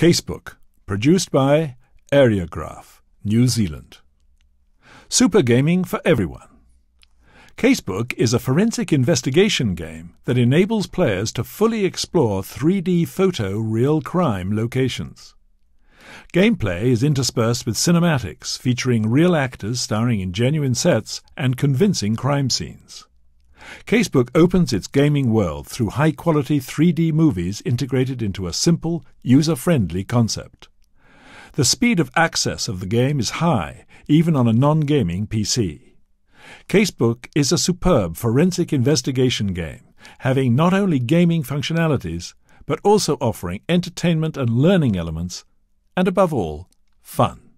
Casebook, produced by Areograph, New Zealand. Super Gaming for Everyone. Casebook is a forensic investigation game that enables players to fully explore 3D photo real crime locations. Gameplay is interspersed with cinematics featuring real actors starring in genuine sets and convincing crime scenes. Casebook opens its gaming world through high quality 3D movies integrated into a simple, user friendly concept. The speed of access of the game is high, even on a non gaming PC. Casebook is a superb forensic investigation game, having not only gaming functionalities, but also offering entertainment and learning elements, and above all, fun.